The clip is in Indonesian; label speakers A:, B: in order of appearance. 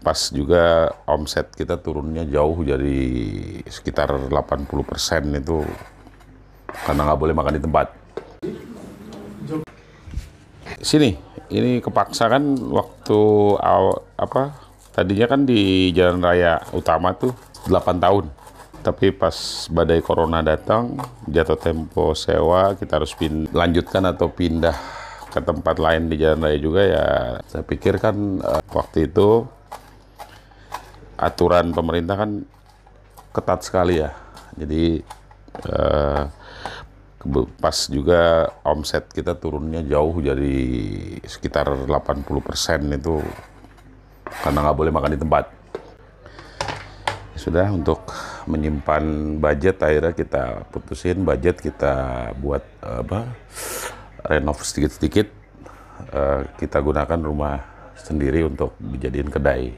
A: pas juga omset kita turunnya jauh jadi sekitar 80% itu karena nggak boleh makan di tempat. Sini, ini kepaksa kan waktu awal, apa tadinya kan di jalan raya utama tuh 8 tahun. Tapi pas badai corona datang, jatuh tempo sewa, kita harus lanjutkan atau pindah ke tempat lain di jalan raya juga ya. Saya pikir kan uh, waktu itu aturan pemerintah kan ketat sekali ya. Jadi eh, pas juga omset kita turunnya jauh jadi sekitar 80% itu karena nggak boleh makan di tempat. Ya sudah untuk menyimpan budget akhirnya kita putusin budget kita buat apa renov sedikit-sedikit eh, kita gunakan rumah sendiri untuk dijadiin kedai.